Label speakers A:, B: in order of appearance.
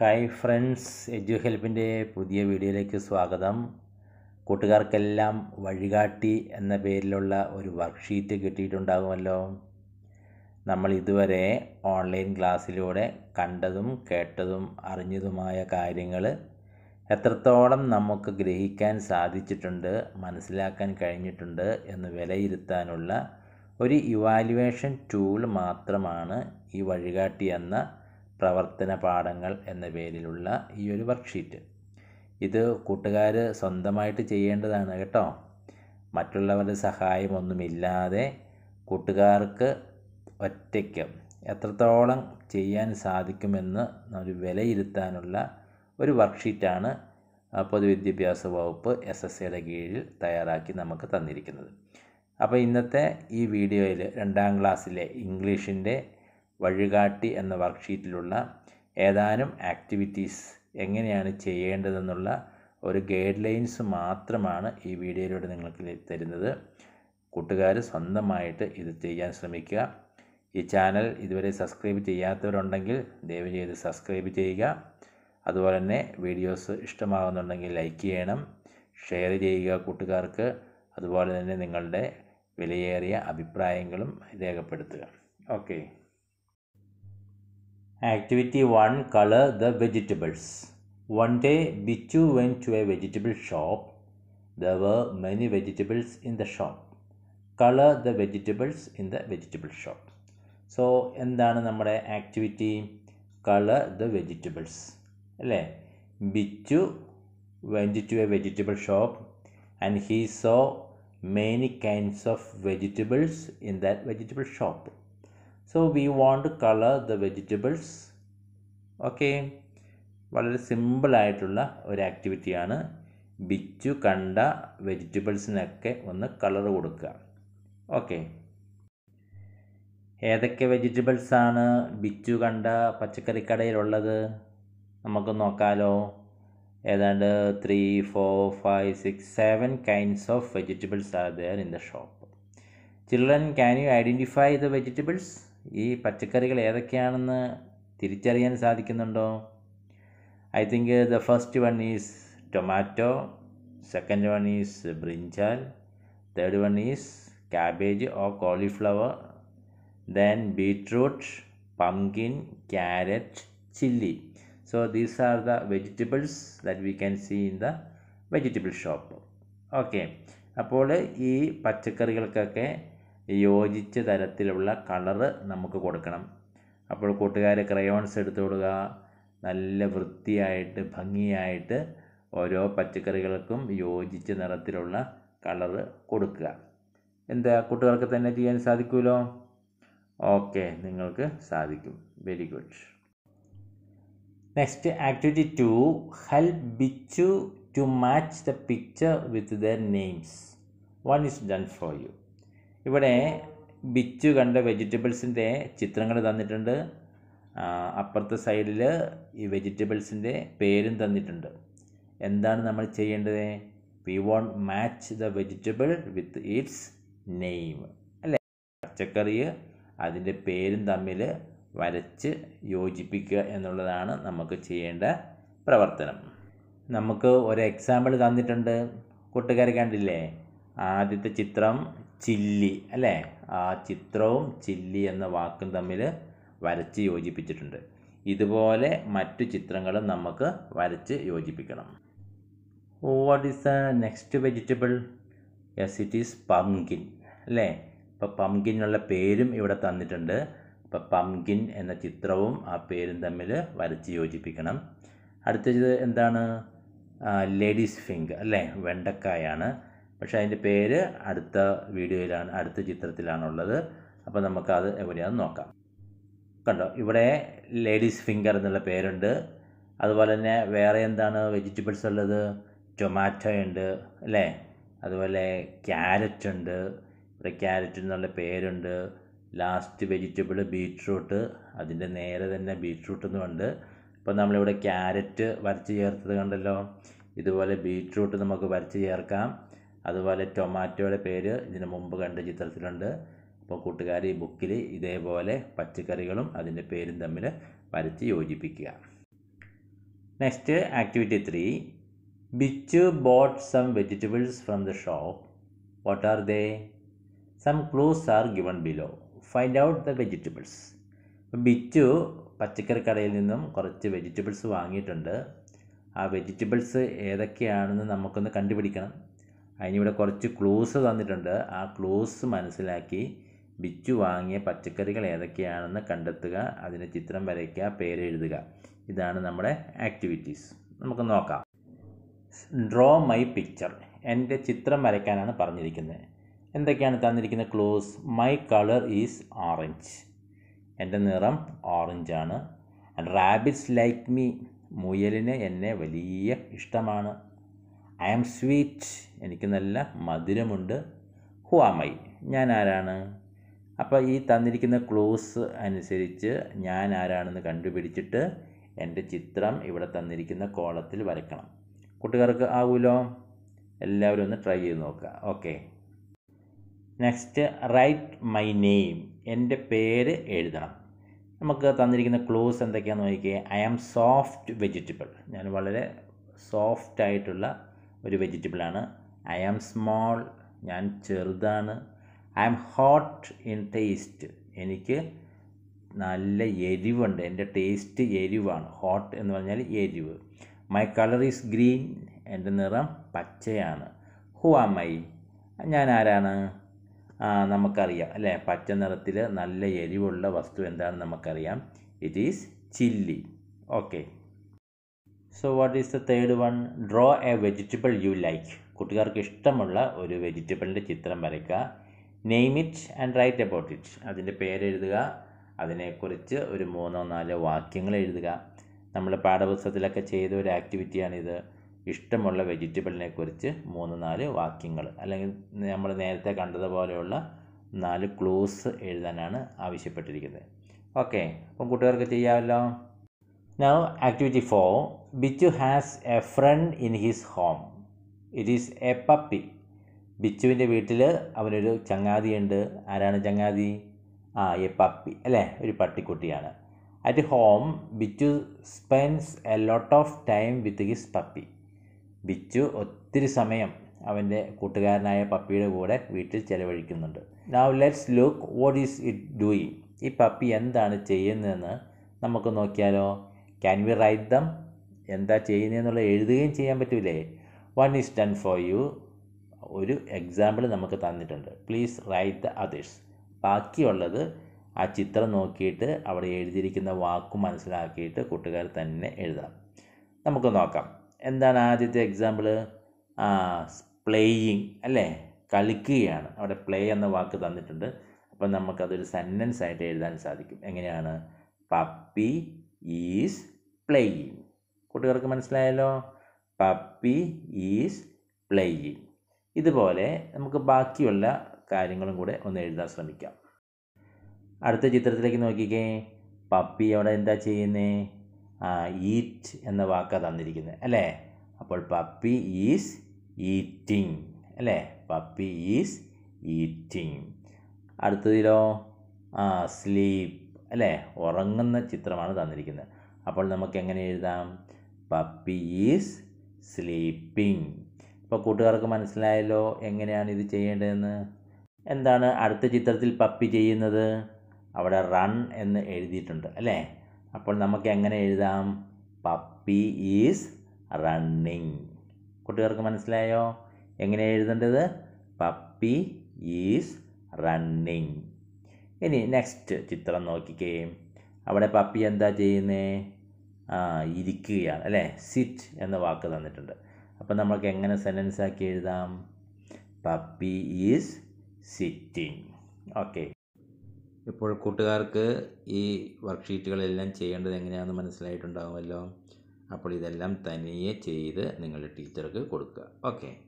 A: Hi friends എജു ഹെൽപ്പിൻ്റെ പുതിയ വീഡിയോയിലേക്ക് സ്വാഗതം കൂട്ടുകാർക്കെല്ലാം വഴികാട്ടി എന്ന പേരിലുള്ള ഒരു വർക്ക്ഷീറ്റ് കിട്ടിയിട്ടുണ്ടാകുമല്ലോ നമ്മൾ ഇതുവരെ ഓൺലൈൻ ക്ലാസ്സിലൂടെ കണ്ടതും കേട്ടതും അറിഞ്ഞതുമായ കാര്യങ്ങൾ എത്രത്തോളം നമുക്ക് ഗ്രഹിക്കാൻ സാധിച്ചിട്ടുണ്ട് മനസ്സിലാക്കാൻ കഴിഞ്ഞിട്ടുണ്ട് എന്ന് വിലയിരുത്താനുള്ള ഒരു ഇവാലുവേഷൻ ടൂൾ മാത്രമാണ് ഈ വഴികാട്ടി എന്ന പ്രവർത്തന പാഠങ്ങൾ എന്ന പേരിലുള്ള ഈ ഒരു വർക്ക്ഷീറ്റ് ഇത് കൂട്ടുകാർ സ്വന്തമായിട്ട് ചെയ്യേണ്ടതാണ് കേട്ടോ മറ്റുള്ളവരുടെ സഹായമൊന്നുമില്ലാതെ കൂട്ടുകാർക്ക് ഒറ്റയ്ക്ക് എത്രത്തോളം ചെയ്യാൻ സാധിക്കുമെന്ന് ഒരു വിലയിരുത്താനുള്ള ഒരു വർക്ക്ഷീറ്റാണ് പൊതുവിദ്യാഭ്യാസ വകുപ്പ് എസ് എസ് സിയുടെ കീഴിൽ തയ്യാറാക്കി നമുക്ക് തന്നിരിക്കുന്നത് അപ്പോൾ ഇന്നത്തെ ഈ വീഡിയോയിൽ രണ്ടാം ക്ലാസ്സിലെ ഇംഗ്ലീഷിൻ്റെ വഴികാട്ടി എന്ന വർക്ക്ഷീറ്റിലുള്ള ഏതാനും ആക്ടിവിറ്റീസ് എങ്ങനെയാണ് ചെയ്യേണ്ടതെന്നുള്ള ഒരു ഗൈഡ് ലൈൻസ് മാത്രമാണ് ഈ വീഡിയോയിലൂടെ നിങ്ങൾക്ക് തരുന്നത് കൂട്ടുകാർ സ്വന്തമായിട്ട് ഇത് ചെയ്യാൻ ശ്രമിക്കുക ഈ ചാനൽ ഇതുവരെ സബ്സ്ക്രൈബ് ചെയ്യാത്തവരുണ്ടെങ്കിൽ ദയവ് ചെയ്ത് സബ്സ്ക്രൈബ് ചെയ്യുക അതുപോലെ തന്നെ വീഡിയോസ് ഇഷ്ടമാകുന്നുണ്ടെങ്കിൽ ലൈക്ക് ചെയ്യണം ഷെയർ ചെയ്യുക കൂട്ടുകാർക്ക് അതുപോലെ തന്നെ നിങ്ങളുടെ വിലയേറിയ അഭിപ്രായങ്ങളും രേഖപ്പെടുത്തുക okay Activity 1 Color the vegetables. One day Bichu went to a vegetable shop. There were many vegetables in the shop. Color the vegetables in the vegetable shop. So, so എന്താണ് activity, color the vegetables. Vegetables Bichu went to a vegetable shop, and he saw many kinds of vegetables in that vegetable shop. So we want colour the vegetables okay വളരെ സിമ്പിളായിട്ടുള്ള ഒരു ആക്ടിവിറ്റിയാണ് ബിച്ചു കണ്ട വെജിറ്റബിൾസിനൊക്കെ ഒന്ന് colour കൊടുക്കുക okay ഏതൊക്കെ വെജിറ്റബിൾസാണ് ബിച്ചു കണ്ട പച്ചക്കറിക്കടയിലുള്ളത് നമുക്ക് നോക്കാലോ ഏതാണ്ട് three four five six seven kinds of vegetables are there in the shop children can you identify the vegetables ഈ പച്ചക്കറികൾ ഏതൊക്കെയാണെന്ന് തിരിച്ചറിയാൻ സാധിക്കുന്നുണ്ടോ I think the first one is tomato second one is brinjal third one is cabbage oh cauliflower then beetroot pumpkin carrot chilli so these are the vegetables that we can see in the vegetable shop okay അപ്പോൾ ഈ പച്ചക്കറികൾക്കൊക്കെ യോജിച്ച തരത്തിലുള്ള colour നമുക്ക് കൊടുക്കണം അപ്പോൾ കൂട്ടുകാർ crayons എടുത്തു കൊടുക്കുക നല്ല വൃത്തിയായിട്ട് ഭംഗിയായിട്ട് ഓരോ പച്ചക്കറികൾക്കും യോജിച്ച നിറത്തിലുള്ള കളറ് കൊടുക്കുക എന്താ കൂട്ടുകാർക്ക് തന്നെ ചെയ്യാൻ സാധിക്കുമല്ലോ ഓക്കെ നിങ്ങൾക്ക് സാധിക്കും very good next activity to help Bichu to match the picture with the names one is done for you ഇവിടെ ബിച്ചു കണ്ട വെജിറ്റബിൾസിൻ്റെ ചിത്രങ്ങൾ തന്നിട്ടുണ്ട് അപ്പുറത്തെ സൈഡിൽ ഈ വെജിറ്റബിൾസിൻ്റെ പേരും തന്നിട്ടുണ്ട് എന്താണ് നമ്മൾ ചെയ്യേണ്ടത് we want match the vegetable with its name അല്ലേ പച്ചക്കറി അതിൻ്റെ പേരും തമ്മിൽ വരച്ച് യോജിപ്പിക്കുക എന്നുള്ളതാണ് നമുക്ക് ചെയ്യേണ്ട പ്രവർത്തനം നമുക്ക് ഒരു എക്സാമ്പിൾ തന്നിട്ടുണ്ട് കൂട്ടുകാർ കണ്ടില്ലേ ആദ്യത്തെ ചിത്രം ചില്ലി അല്ലേ ആ ചിത്രവും ചില്ലി എന്ന വാക്കും തമ്മിൽ വരച്ച് യോജിപ്പിച്ചിട്ടുണ്ട് ഇതുപോലെ മറ്റു ചിത്രങ്ങളും നമുക്ക് വരച്ച് യോജിപ്പിക്കണം what is the next vegetable yes it is pumpkin അല്ലേ പംകിൻ പംകിനുള്ള പേരും ഇവിടെ തന്നിട്ടുണ്ട് അപ്പോൾ പംകിൻ എന്ന ചിത്രവും ആ പേരും തമ്മിൽ വരച്ച് യോജിപ്പിക്കണം അടുത്തത് എന്താണ് ലേഡീസ് ഫിംഗ് അല്ലേ വെണ്ടക്കായാണ് പക്ഷേ അതിൻ്റെ പേര് അടുത്ത വീഡിയോയിലാണ് അടുത്ത ചിത്രത്തിലാണുള്ളത് അപ്പോൾ നമുക്കത് എവിടെയാണെന്ന് നോക്കാം കണ്ടോ ഇവിടെ ലേഡീസ് ഫിംഗർ എന്നുള്ള പേരുണ്ട് അതുപോലെ തന്നെ വേറെ എന്താണ് വെജിറ്റബിൾസ് ഉള്ളത് ടൊമാറ്റോ ഉണ്ട് അല്ലേ അതുപോലെ ക്യാരറ്റ് ഉണ്ട് ഇവിടെ ക്യാരറ്റ് എന്നുള്ള പേരുണ്ട് ലാസ്റ്റ് വെജിറ്റബിൾ ബീറ്റ്റൂട്ട് അതിൻ്റെ നേരെ തന്നെ ബീറ്റ്റൂട്ട് ഉണ്ട് അപ്പോൾ നമ്മളിവിടെ ക്യാരറ്റ് വരച്ച് ചേർത്തത് കണ്ടല്ലോ ഇതുപോലെ ബീറ്റ്റൂട്ട് നമുക്ക് വരച്ച് ചേർക്കാം അതുപോലെ ടൊമാറ്റോയുടെ പേര് ഇതിന് മുമ്പ് കണ്ട ചിത്രത്തിലുണ്ട് അപ്പോൾ കൂട്ടുകാർ ഈ ബുക്കിൽ ഇതേപോലെ പച്ചക്കറികളും അതിൻ്റെ പേരും തമ്മിൽ വരച്ച് യോജിപ്പിക്കുക next activity three Bichu bought some vegetables from the shop what are they some clues are given below find out the vegetables Bichu പച്ചക്കറി കടയിൽ നിന്നും കുറച്ച് വെജിറ്റബിൾസ് വാങ്ങിയിട്ടുണ്ട് ആ വെജിറ്റബിൾസ് ഏതൊക്കെയാണെന്ന് നമുക്കൊന്ന് കണ്ടുപിടിക്കണം അതിനിവിടെ കുറച്ച് ക്ലൂസ് തന്നിട്ടുണ്ട് ആ ക്ലൂസ് മനസ്സിലാക്കി ബിച്ചു വാങ്ങിയ പച്ചക്കറികൾ ഏതൊക്കെയാണെന്ന് കണ്ടെത്തുക അതിന് ചിത്രം വരയ്ക്കുക പേരെഴുതുക ഇതാണ് നമ്മുടെ ആക്ടിവിറ്റീസ് നമുക്ക് നോക്കാം ഡ്രോ മൈ പിക്ചർ എൻ്റെ ചിത്രം വരയ്ക്കാനാണ് പറഞ്ഞിരിക്കുന്നത് എന്തൊക്കെയാണ് തന്നിരിക്കുന്ന clues my colour is orange എൻ്റെ നിറം ഓറഞ്ചാണ് റാബിറ്റ്സ് ലൈക്ക് മീ മുയലിന് എന്നെ വലിയ ഇഷ്ടമാണ് ഐ ആം സ്വീറ്റ് എനിക്ക് നല്ല മധുരമുണ്ട് ഹുവാമൈ ഞാൻ ആരാണ് അപ്പോൾ ഈ തന്നിരിക്കുന്ന ക്ലൂസ് അനുസരിച്ച് ഞാൻ ആരാണെന്ന് കണ്ടുപിടിച്ചിട്ട് എൻ്റെ ചിത്രം ഇവിടെ തന്നിരിക്കുന്ന കോളത്തിൽ വരയ്ക്കണം കൂട്ടുകാർക്ക് ആവുമല്ലോ എല്ലാവരും ഒന്ന് ട്രൈ ചെയ്ത് നോക്കുക okay next write my name എൻ്റെ പേര് എഴുതണം നമുക്ക് തന്നിരിക്കുന്ന ക്ലൂസ് എന്തൊക്കെയാണെന്ന് നോക്കിയാൽ ഐ ആം സോഫ്റ്റ് വെജിറ്റബിൾ ഞാൻ വളരെ സോഫ്റ്റ് ആയിട്ടുള്ള ഒരു വെജിറ്റബിളാണ് ഐ ആം സ്മോൾ ഞാൻ ചെറുതാണ് I am hot in taste എനിക്ക് നല്ല എരിവുണ്ട് എൻ്റെ ടേസ്റ്റ് എരിവാണ് ഹോട്ട് എന്ന് പറഞ്ഞാൽ എരിവ് മൈ കളർ ഈസ് ഗ്രീൻ എൻ്റെ നിറം പച്ചയാണ് ഹു ആം ഐ ഞാൻ ആരാണ് നമുക്കറിയാം അല്ലേ പച്ച നിറത്തിൽ നല്ല എരിവുള്ള വസ്തു എന്താണെന്ന് നമുക്കറിയാം it is chilli okay so what is the third one draw a vegetable you like കുട്ടികാർക്ക് ഇഷ്ടമുള്ള ഒരു വെജിറ്റബിളിൻ്റെ ചിത്രം വരയ്ക്കുക name it and write about it അതിൻ്റെ പേരെഴുതുക അതിനെക്കുറിച്ച് ഒരു മൂന്നോ നാലോ വാക്യങ്ങൾ എഴുതുക നമ്മൾ പാഠപുസ്തകത്തിലൊക്കെ ചെയ്ത ഒരു ആക്ടിവിറ്റിയാണിത് ഇഷ്ടമുള്ള വെജിറ്റബിളിനെ കുറിച്ച് മൂന്ന് നാല് വാക്യങ്ങൾ അല്ലെങ്കിൽ നമ്മൾ നേരത്തെ കണ്ടതുപോലെയുള്ള നാല് ക്ലൂസ് എഴുതാനാണ് ആവശ്യപ്പെട്ടിരിക്കുന്നത് ഓക്കെ അപ്പം കുട്ടികൾക്ക് ചെയ്യാമല്ലോ Now, activity 4 Bichu has a friend in his home. It is a puppy. ബിച്ചുവിൻ്റെ വീട്ടിൽ അവനൊരു ചങ്ങാതിയുണ്ട് ആരാണ് ചങ്ങാതി ആ എ പപ്പി അല്ലേ ഒരു പട്ടിക്കുട്ടിയാണ് at home Bichu spends a lot of time with his puppy Bichu ഒത്തിരി സമയം അവൻ്റെ കൂട്ടുകാരനായ പപ്പിയുടെ കൂടെ വീട്ടിൽ ചിലവഴിക്കുന്നുണ്ട് now let's look what is it doing ഈ പപ്പി എന്താണ് ചെയ്യുന്നതെന്ന് നമുക്ക് നോക്കിയാലോ ക്യാൻ വി റൈറ്റ് ദം എന്താ ചെയ്യുന്നതെന്നുള്ളത് എഴുതുകയും ചെയ്യാൻ പറ്റൂലേ one is done for you ഒരു എക്സാമ്പിൾ നമുക്ക് തന്നിട്ടുണ്ട് പ്ലീസ് റൈറ്റ് ദ അതേഴ്സ് ബാക്കിയുള്ളത് ആ ചിത്രം നോക്കിയിട്ട് അവിടെ എഴുതിയിരിക്കുന്ന വാക്ക് മനസ്സിലാക്കിയിട്ട് കൂട്ടുകാർ തന്നെ എഴുതാം നമുക്ക് നോക്കാം എന്താണ് ആദ്യത്തെ എക്സാമ്പിൾ പ്ലേയിങ് അല്ലേ കളിക്കുകയാണ് അവിടെ പ്ലേ എന്ന വാക്ക് തന്നിട്ടുണ്ട് അപ്പം നമുക്കതൊരു സെൻറ്റൻസ് ആയിട്ട് എഴുതാൻ സാധിക്കും എങ്ങനെയാണ് പപ്പി ഈസ് പ്ലേയിങ് കുട്ടികൾക്ക് മനസ്സിലായല്ലോ പപ്പി ഈസ് പ്ലേയിങ് ഇതുപോലെ നമുക്ക് ബാക്കിയുള്ള കാര്യങ്ങളും കൂടെ ഒന്ന് എഴുതാൻ ശ്രമിക്കാം അടുത്ത ചിത്രത്തിലേക്ക് നോക്കിക്കേ പപ്പി അവിടെ എന്താ ചെയ്യുന്നേ ആ ഈറ്റ് എന്ന വാക്കാണ് തന്നിരിക്കുന്നത് അല്ലേ അപ്പോൾ പപ്പി ഈസ് ഈറ്റിങ് അല്ലേ പപ്പി ഈസ് ഈറ്റിങ് അടുത്തതിലോ ആ സ്ലീപ്പ് അല്ലേ ഉറങ്ങുന്ന ചിത്രമാണ് തന്നിരിക്കുന്നത് അപ്പോൾ നമുക്ക് എങ്ങനെ എഴുതാം പപ്പി ഈസ് സ്ലീപ്പിംഗ് ഇപ്പോൾ കൂട്ടുകാർക്ക് മനസ്സിലായല്ലോ എങ്ങനെയാണ് ഇത് ചെയ്യേണ്ടതെന്ന് എന്താണ് അടുത്ത ചിത്രത്തിൽ പപ്പി ചെയ്യുന്നത് അവിടെ റൺ എന്ന് എഴുതിയിട്ടുണ്ട് അല്ലേ അപ്പോൾ നമുക്ക് എങ്ങനെ എഴുതാം പപ്പി ഈസ് റണ്ണിങ് കുട്ടികൾക്ക് മനസ്സിലായോ എങ്ങനെ എഴുതേണ്ടത് പപ്പി ഈസ് റണ്ണിങ് ഇനി നെക്സ്റ്റ് ചിത്രം നോക്കിക്കേ അവിടെ പപ്പി എന്താ ചെയ്യുന്നേ ആ ഇരിക്കുകയാണ് അല്ലേ സിറ്റ് എന്ന വാക്ക് തന്നിട്ടുണ്ട് അപ്പം നമ്മൾക്ക് എങ്ങനെ സെൻറ്റൻസ് ആക്കി എഴുതാം പപ്പി ഈസ് സിറ്റിംഗ് ഓക്കെ ഇപ്പോൾ കൂട്ടുകാർക്ക് ഈ വർക്ക്ഷീറ്റുകളെല്ലാം ചെയ്യേണ്ടത് എങ്ങനെയാണെന്ന് മനസ്സിലായിട്ടുണ്ടാകുമല്ലോ അപ്പോൾ ഇതെല്ലാം തനിയെ ചെയ്ത് നിങ്ങളുടെ ടീച്ചർക്ക് കൊടുക്കുക ഓക്കെ